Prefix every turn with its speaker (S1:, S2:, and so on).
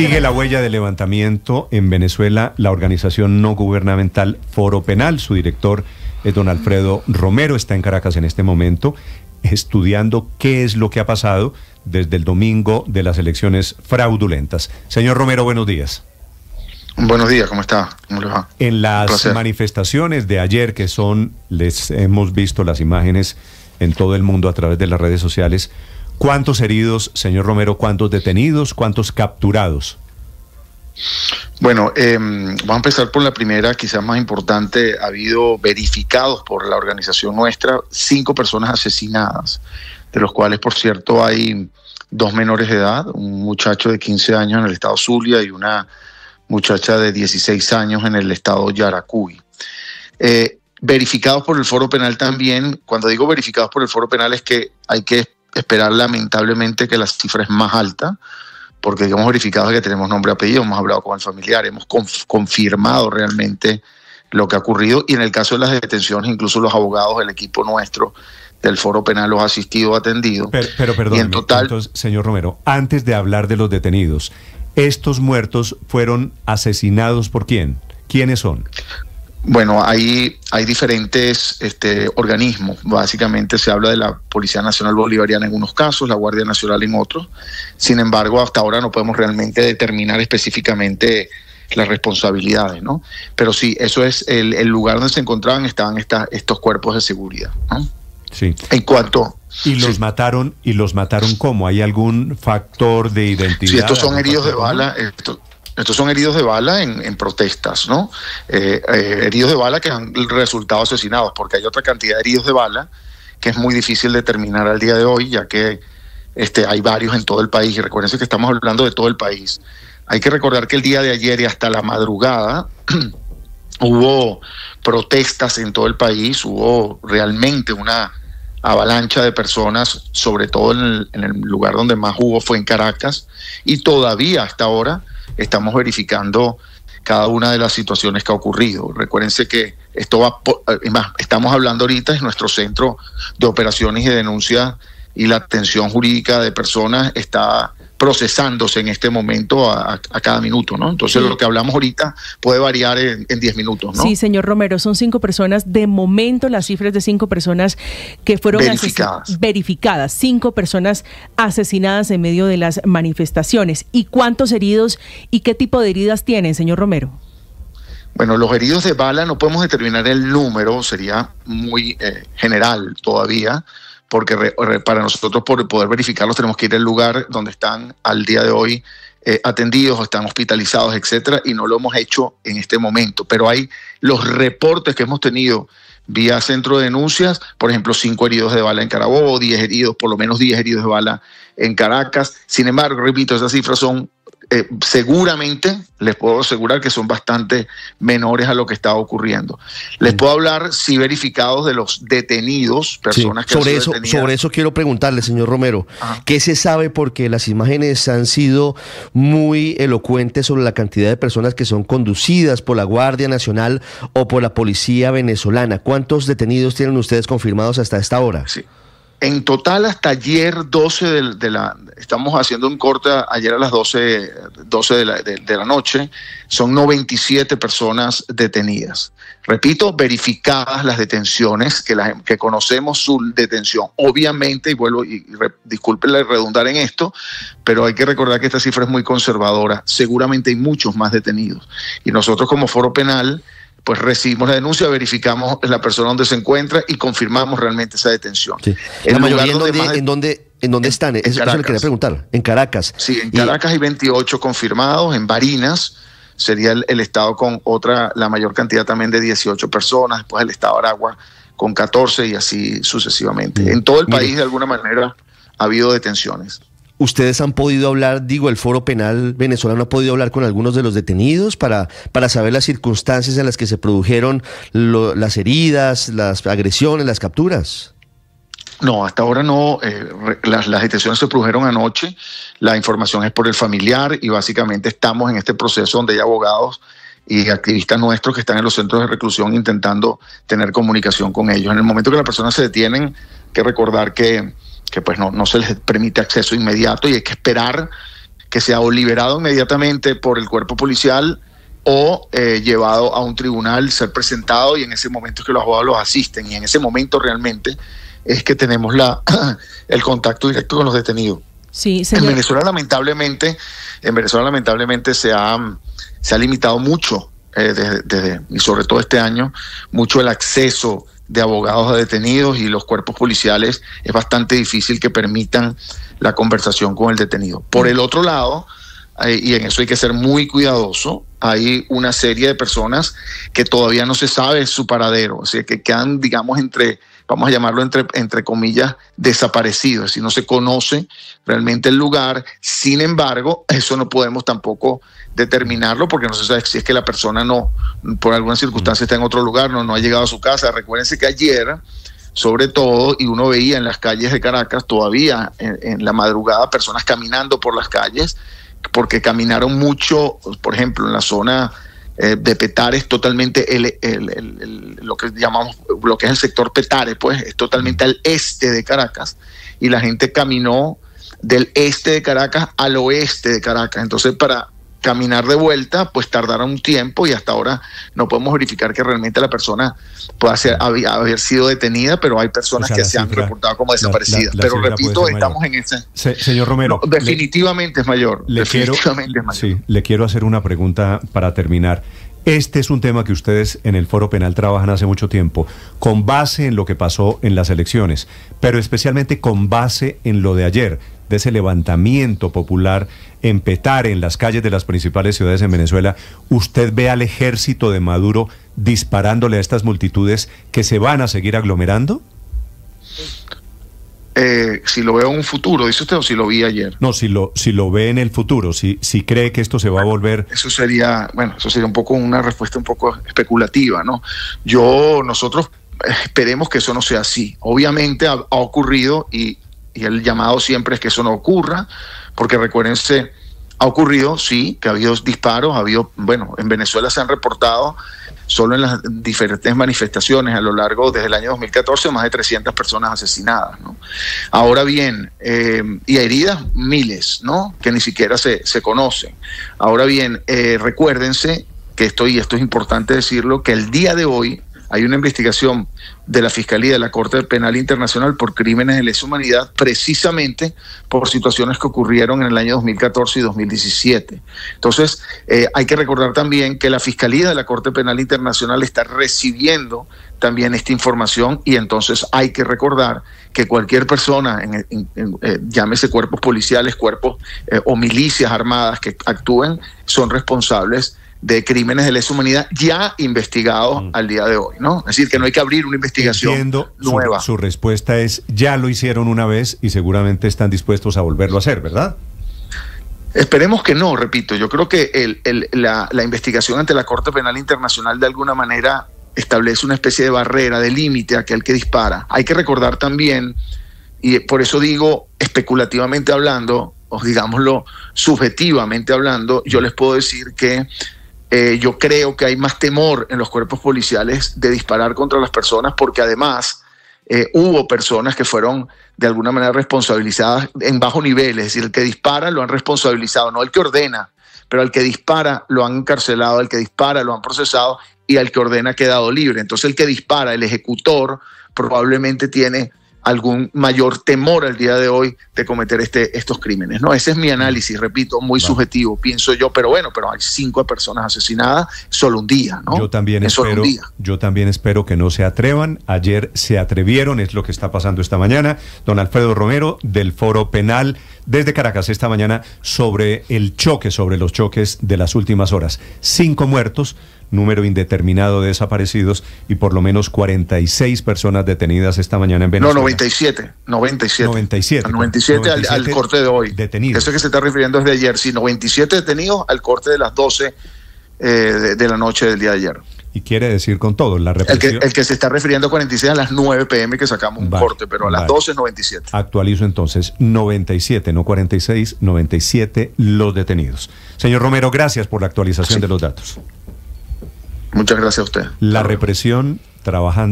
S1: Sigue la huella de levantamiento en Venezuela la organización no gubernamental Foro Penal. Su director es don Alfredo Romero, está en Caracas en este momento estudiando qué es lo que ha pasado desde el domingo de las elecciones fraudulentas. Señor Romero, buenos días.
S2: Buenos días, ¿cómo está?
S1: En las manifestaciones de ayer, que son, les hemos visto las imágenes en todo el mundo a través de las redes sociales, ¿Cuántos heridos, señor Romero? ¿Cuántos detenidos? ¿Cuántos capturados?
S2: Bueno, em, vamos a empezar por la primera, quizás más importante. Ha habido verificados por la organización nuestra cinco personas asesinadas, de los cuales, por cierto, hay dos menores de edad, un muchacho de 15 años en el estado Zulia y una muchacha de 16 años en el estado Yaracuy. Eh, verificados por el foro penal también, cuando digo verificados por el foro penal es que hay que esperar lamentablemente que la cifra es más alta, porque hemos verificado que tenemos nombre y apellido, hemos hablado con el familiar, hemos confirmado realmente lo que ha ocurrido y en el caso de las detenciones, incluso los abogados el equipo nuestro del foro penal los ha asistido, atendido. Pero, perdón,
S1: señor Romero, antes de hablar de los detenidos, ¿estos muertos fueron asesinados por quién? ¿Quiénes son?
S2: Bueno, hay, diferentes este, organismos. Básicamente se habla de la Policía Nacional Bolivariana en unos casos, la Guardia Nacional en otros. Sin embargo, hasta ahora no podemos realmente determinar específicamente las responsabilidades, ¿no? Pero sí, eso es el, lugar donde se encontraban, estaban estos cuerpos de seguridad. Sí. En cuanto.
S1: ¿Y los mataron? ¿Y los mataron cómo? ¿Hay algún factor de identidad? Si estos son heridos de bala,
S2: esto, estos son heridos de bala en, protestas, ¿no? Eh, eh, heridos de bala que han resultado asesinados, porque hay otra cantidad de heridos de bala que es muy difícil determinar al día de hoy, ya que este, hay varios en todo el país. Y recuérdense que estamos hablando de todo el país. Hay que recordar que el día de ayer y hasta la madrugada hubo protestas en todo el país, hubo realmente una avalancha de personas, sobre todo en el lugar donde más hubo fue en Caracas, y todavía hasta ahora estamos verificando cada una de las situaciones que ha ocurrido. Recuérdense que esto va, más, estamos hablando ahorita es nuestro centro de operaciones y denuncias y la atención jurídica de personas está procesándose en este momento a, cada minuto, ¿no? Entonces lo que hablamos ahorita puede variar en 10 minutos, ¿no? Sí, señor
S1: Romero, son cinco personas, de momento las cifras de cinco personas que fueron verificadas, verificadas cinco personas asesinadas en medio de las manifestaciones. ¿Y cuántos heridos y qué tipo de heridas tienen, señor Romero?
S2: Bueno, los heridos de bala no podemos determinar el número, sería muy eh, general todavía, porque para nosotros por poder verificarlos tenemos que ir al lugar donde están al día de hoy eh, atendidos o están hospitalizados, etcétera, y no lo hemos hecho en este momento. Pero hay los reportes que hemos tenido vía centro de denuncias, por ejemplo, cinco heridos de bala en Carabobo, diez heridos, por lo menos diez heridos de bala en Caracas. Sin embargo, repito, esas cifras son eh, seguramente les puedo asegurar que son bastante menores a lo que está ocurriendo. Les mm. puedo hablar, si verificados, de los detenidos, personas que sobre eso, Sobre
S1: eso quiero preguntarle, señor Romero, ¿qué se sabe? Porque las imágenes han sido muy elocuentes sobre la cantidad de personas que son conducidas por la Guardia Nacional o por la Policía Venezolana. ¿Cuántos detenidos
S2: tienen ustedes confirmados hasta esta hora? Sí. En total, hasta ayer 12 de, la... Estamos haciendo un corte ayer a las 12, 12 de, la, noche. Son 97 personas detenidas. Repito, verificadas las detenciones, que, las, que conocemos su detención. Obviamente, y vuelvo, y, y discúlpenle redundar en esto, pero hay que recordar que esta cifra es muy conservadora. Seguramente hay muchos más detenidos. Y nosotros como foro penal pues recibimos la denuncia, verificamos la persona donde se encuentra y confirmamos realmente esa detención. La en en dónde están, en, eso, le quería
S1: preguntar, en Caracas.
S2: Sí, en Caracas hay 28 confirmados, en Barinas sería el, estado con otra, la mayor cantidad también de 18 personas, después el estado de Aragua con 14 y así sucesivamente. Mm. En todo el país, de alguna manera, ha habido detenciones.
S1: ¿Ustedes han podido hablar, digo, el Foro Penal venezolano ha podido hablar con algunos de los detenidos para, para saber las circunstancias en las que se produjeron las heridas, las agresiones, las capturas?
S2: No, hasta ahora no. Eh, las, las, detenciones se produjeron anoche. La información es por el familiar y básicamente estamos en este proceso donde hay abogados y activistas nuestros que están en los centros de reclusión intentando tener comunicación con ellos. En el momento que las personas se detienen, que recordar que que pues no, no se les permite acceso inmediato y hay que esperar que sea o liberado inmediatamente por el cuerpo policial o eh, llevado a un tribunal, ser presentado y en ese momento es que los abogados los asisten y en ese momento realmente es que tenemos la, el contacto directo con los detenidos.
S1: Sí, En Venezuela
S2: lamentablemente, en Venezuela lamentablemente se ha, se ha limitado mucho eh, y sobre todo este año mucho el acceso de abogados a detenidos y los cuerpos policiales es bastante difícil que permitan la conversación con el detenido. Por el otro lado, eh, y en eso hay que ser muy cuidadoso, hay una serie de personas que todavía no se sabe su paradero, o que quedan, digamos, entre, vamos a llamarlo entre, entre comillas, desaparecidos, Si no se conoce realmente el lugar, sin embargo, eso no podemos tampoco determinarlo porque no se sabe si es que la persona no, por alguna circunstancia está en otro lugar, no, no ha llegado a su casa. Recuérdense que ayer, sobre todo, y uno veía en las calles de Caracas todavía en, la madrugada personas caminando por las calles porque caminaron mucho, por ejemplo, en la zona eh, de Petares totalmente el, lo que llamamos lo que es el sector Petares, pues es totalmente al este de Caracas y la gente caminó del este de Caracas al oeste de Caracas. Entonces, para caminar de vuelta, pues tardará un tiempo y hasta ahora no podemos verificar que realmente la persona pueda ser, haber, sido detenida, pero hay personas que se han reportado como desaparecidas. pero repito, estamos en ese...
S1: señor Romero.
S2: definitivamente es mayor. definitivamente es mayor. Sí,
S1: le quiero hacer una pregunta para terminar. Este es un tema que ustedes en el Foro Penal trabajan hace mucho tiempo, con base en lo que pasó en las elecciones, pero especialmente con base en lo de ayer de ese levantamiento popular en en las calles de las principales ciudades en Venezuela, usted ve al ejército de Maduro disparándole a estas multitudes que se van a seguir aglomerando?
S2: Eh, si lo veo en un futuro, dice usted, o si lo vi ayer.
S1: No, si lo, si lo ve en el futuro, si, cree que esto se va a volver.
S2: Eso sería, bueno, eso sería un poco una respuesta un poco especulativa, ¿no? Yo, nosotros eh, esperemos que eso no sea así. Obviamente ha ocurrido y y el llamado siempre es que eso no ocurra, porque recuérdense, ha ocurrido, sí, que ha habido disparos, ha habido, bueno, en Venezuela se han reportado solo en las diferentes manifestaciones a lo largo desde el año 2014 más de 300 personas asesinadas. ¿no? Ahora bien, eh, y heridas miles, ¿no? Que ni siquiera se, conocen. Ahora bien, eh, recuérdense que esto, y esto es importante decirlo, que el día de hoy hay una investigación de la Fiscalía de la Corte Penal Internacional por crímenes de lesa humanidad precisamente por situaciones que ocurrieron en el año 2014 y 2017. Entonces, eh, hay que recordar también que la Fiscalía de la Corte Penal Internacional está recibiendo también esta información y entonces hay que recordar que cualquier persona, en, eh, llámese cuerpos policiales, cuerpos eh, o milicias armadas que actúen, son responsables de crímenes de lesa humanidad ya investigados mm. al día de hoy, ¿no? Es decir, que no hay que abrir una investigación nueva. Su,
S1: respuesta es, ya lo hicieron una vez y seguramente están dispuestos a volverlo a hacer, ¿verdad?
S2: Esperemos que no, repito, yo creo que la, la, investigación ante la Corte Penal Internacional de alguna manera establece una especie de barrera, de límite a aquel que dispara. Hay que recordar también, y por eso digo especulativamente hablando, o digámoslo subjetivamente hablando, yo les puedo decir que eh, yo creo que hay más temor en los cuerpos policiales de disparar contra las personas porque además eh, hubo personas que fueron de alguna manera responsabilizadas en bajo nivel, es decir, el que dispara lo han responsabilizado, no el que ordena, pero al que dispara lo han encarcelado, al que dispara lo han procesado y al que ordena ha quedado libre. Entonces el que dispara, el ejecutor, probablemente tiene algún mayor temor al día de hoy de cometer este, estos crímenes. ¿no? Ese es mi análisis, repito, muy subjetivo, pienso yo, pero bueno, pero hay cinco personas asesinadas solo un día. ¿no? Yo, también
S1: yo también espero que no se atrevan. Ayer se atrevieron, es lo que está pasando esta mañana. Don Alfredo Romero, del Foro Penal desde Caracas esta mañana sobre el choque, sobre los choques de las últimas horas. Cinco muertos, número indeterminado de desaparecidos y por lo menos 46 personas detenidas esta mañana en Venezuela. No,
S2: 97, 97.
S1: 97. 97, al, al,
S2: corte de hoy. Detenidos. Eso que se está refiriendo es de ayer, sí, 97 detenidos al corte de las 12 eh, de la noche del día de ayer
S1: y quiere decir con todo. La represión...
S2: el, que, se está refiriendo a 46 a las 9 pm que sacamos un corte, pero a las 12.97 12
S1: Actualizo entonces, 97, no 46, 97 los detenidos. Señor Romero, gracias por la actualización de los datos.
S2: Muchas gracias a usted.
S1: La represión trabajando.